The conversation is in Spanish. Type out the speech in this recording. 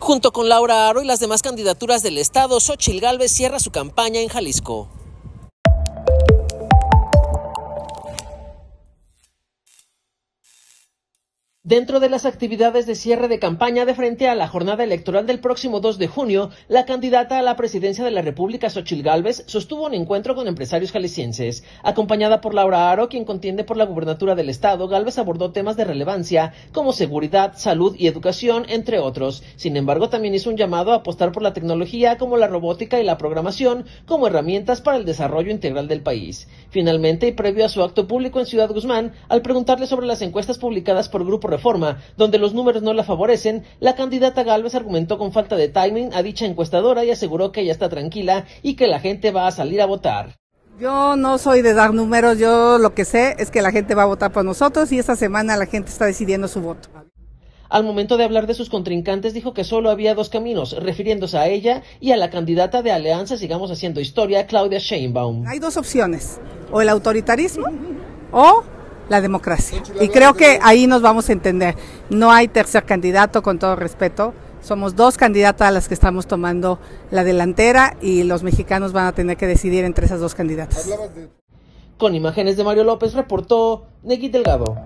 Junto con Laura Aro y las demás candidaturas del Estado, Xochil Galvez cierra su campaña en Jalisco. Dentro de las actividades de cierre de campaña de frente a la jornada electoral del próximo 2 de junio, la candidata a la presidencia de la República, Xochil Gálvez, sostuvo un encuentro con empresarios jaliscienses. Acompañada por Laura Aro, quien contiende por la gubernatura del Estado, Gálvez abordó temas de relevancia como seguridad, salud y educación, entre otros. Sin embargo, también hizo un llamado a apostar por la tecnología como la robótica y la programación como herramientas para el desarrollo integral del país. Finalmente, y previo a su acto público en Ciudad Guzmán, al preguntarle sobre las encuestas publicadas por Grupo reforma, donde los números no la favorecen, la candidata Galvez argumentó con falta de timing a dicha encuestadora y aseguró que ella está tranquila y que la gente va a salir a votar. Yo no soy de dar números, yo lo que sé es que la gente va a votar por nosotros y esta semana la gente está decidiendo su voto. Al momento de hablar de sus contrincantes dijo que solo había dos caminos, refiriéndose a ella y a la candidata de Alianza Sigamos Haciendo Historia, Claudia Sheinbaum. Hay dos opciones, o el autoritarismo o la democracia. Y creo que ahí nos vamos a entender. No hay tercer candidato, con todo respeto. Somos dos candidatas a las que estamos tomando la delantera y los mexicanos van a tener que decidir entre esas dos candidatas. Con imágenes de Mario López reportó Negui Delgado.